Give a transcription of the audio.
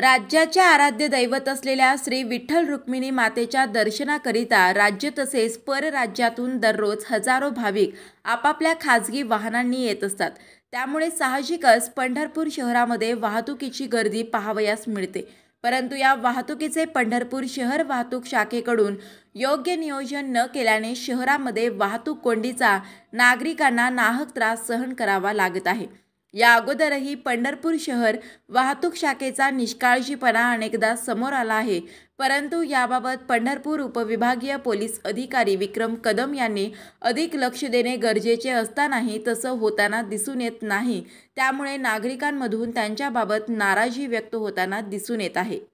राज्याच्या आराध्य दैवत असलेल्या श्री विठ्ठल रुक्मिणी मातेच्या दर्शनाकरिता राज्य तसेच परराज्यातून दररोज हजारो भाविक आपापल्या खाजगी वाहनांनी येत असतात त्यामुळे साहजिकच पंढरपूर शहरामध्ये वाहतुकीची गर्दी पाहावयास मिळते परंतु या वाहतुकीचे पंढरपूर शहर वाहतूक शाखेकडून योग्य नियोजन न केल्याने शहरामध्ये वाहतूक कोंडीचा नागरिकांना नाहक त्रास सहन करावा लागत आहे या अगोदरही पंढरपूर शहर वाहतूक शाखेचा निष्काळजीपणा अनेकदा समोर आला आहे परंतु याबाबत पंढरपूर उपविभागीय पोलीस अधिकारी विक्रम कदम यांनी अधिक लक्ष देणे गरजेचे असतानाही तसं होताना दिसून येत नाही त्यामुळे नागरिकांमधून त्यांच्याबाबत नाराजी व्यक्त होताना दिसून येत आहे